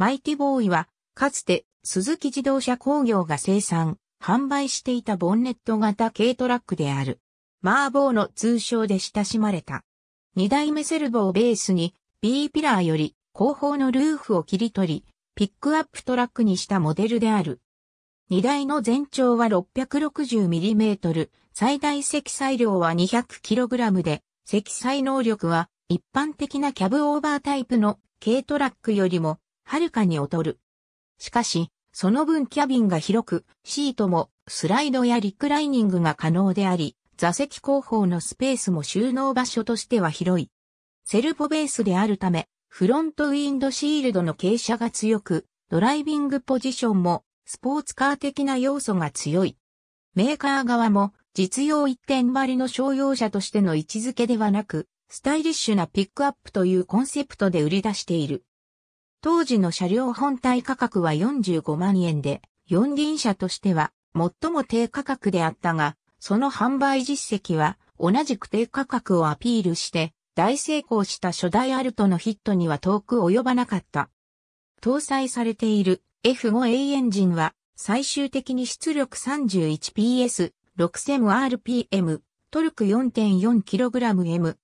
マイティボーイは、かつて、鈴木自動車工業が生産、販売していたボンネット型軽トラックである。マーボーの通称で親しまれた。二代目セルボをベースに、B ピラーより後方のルーフを切り取り、ピックアップトラックにしたモデルである。荷台の全長は 660mm、最大積載量は 200kg で、積載能力は一般的なキャブオーバータイプの軽トラックよりもはるかに劣る。しかし、その分キャビンが広く、シートもスライドやリクライニングが可能であり、座席後方のスペースも収納場所としては広い。セルフベースであるため、フロントウィンドシールドの傾斜が強く、ドライビングポジションもスポーツカー的な要素が強い。メーカー側も実用一点張りの商用車としての位置づけではなく、スタイリッシュなピックアップというコンセプトで売り出している。当時の車両本体価格は45万円で、四輪車としては最も低価格であったが、その販売実績は同じく低価格をアピールして大成功した初代アルトのヒットには遠く及ばなかった。搭載されている F5A エンジンは最終的に出力 31PS、6000rpm、トルク 4.4kgm、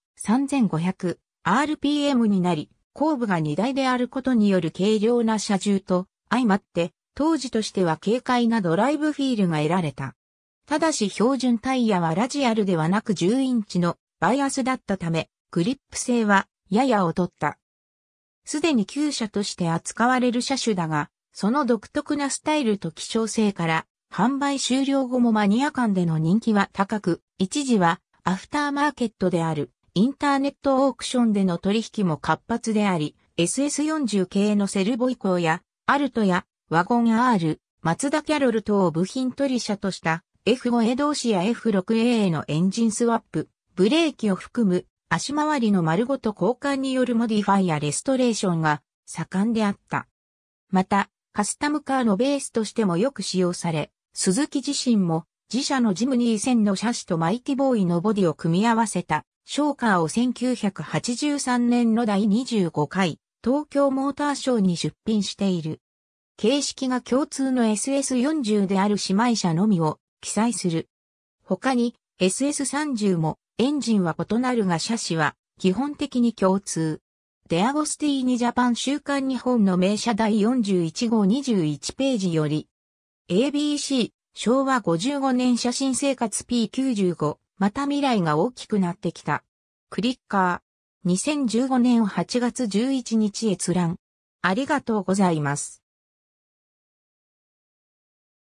3500rpm になり、後部が荷台であることによる軽量な車重と相まって、当時としては軽快なドライブフィールが得られた。ただし標準タイヤはラジアルではなく10インチのバイアスだったため、グリップ性はやや劣った。すでに旧車として扱われる車種だが、その独特なスタイルと希少性から、販売終了後もマニア間での人気は高く、一時はアフターマーケットであるインターネットオークションでの取引も活発であり、SS40 系のセルボイコーや、アルトや、ワゴン R、マツダキャロル等を部品取り車とした F5A 同士や F6A へのエンジンスワップ、ブレーキを含む足回りの丸ごと交換によるモディファイやレストレーションが盛んであった。また、カスタムカーのベースとしてもよく使用され、鈴木自身も自社のジムニー1000の車種とマイティボーイのボディを組み合わせたショーカーを1983年の第25回東京モーターショーに出品している。形式が共通の SS40 である姉妹車のみを記載する。他に SS30 もエンジンは異なるが車種は基本的に共通。デアゴスティーニジャパン週刊日本の名車第41号21ページより ABC 昭和55年写真生活 P95 また未来が大きくなってきた。クリッカー。2015年8月11日閲覧。ありがとうございます。